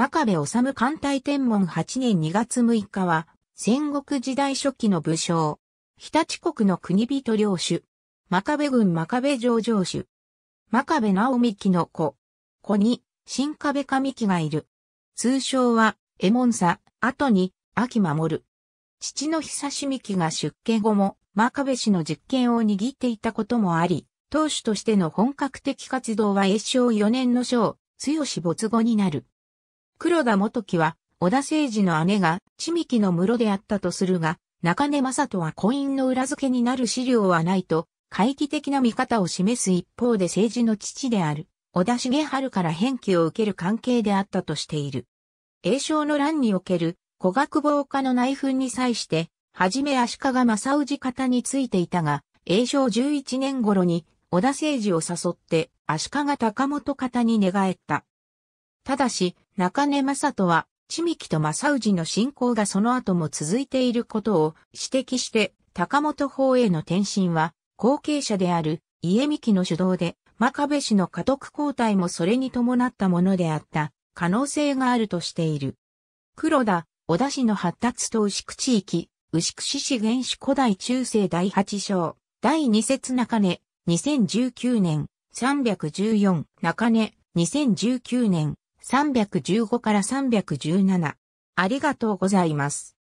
真壁治艦隊天文8年2月6日は、戦国時代初期の武将、日立国の国人領主、真壁軍真壁城城主、真壁直幹の子、子に、新壁上木がいる。通称は、エモンサ、後に、秋守る。父の久しみきが出家後も、真壁氏の実権を握っていたこともあり、当主としての本格的活動は栄翔4年の章、強し没後になる。黒田元樹は、小田誠治の姉が、みきの室であったとするが、中根正人は婚姻の裏付けになる資料はないと、懐疑的な見方を示す一方で政治の父である、小田重春から返記を受ける関係であったとしている。栄章の乱における、古学防火の内紛に際して、はじめ足利正氏方についていたが、栄章11年頃に、小田政治を誘って、足利高本方に寝返った。ただし、中根正人は、地幹と正氏の信仰がその後も続いていることを指摘して、高本法への転身は、後継者である家幹の主導で、真壁氏の家督交代もそれに伴ったものであった可能性があるとしている。黒田、小田市の発達と牛久地域、牛久市資原始古代中世第8章、第2節中根、2019年、314、中根、2019年、315から317。ありがとうございます。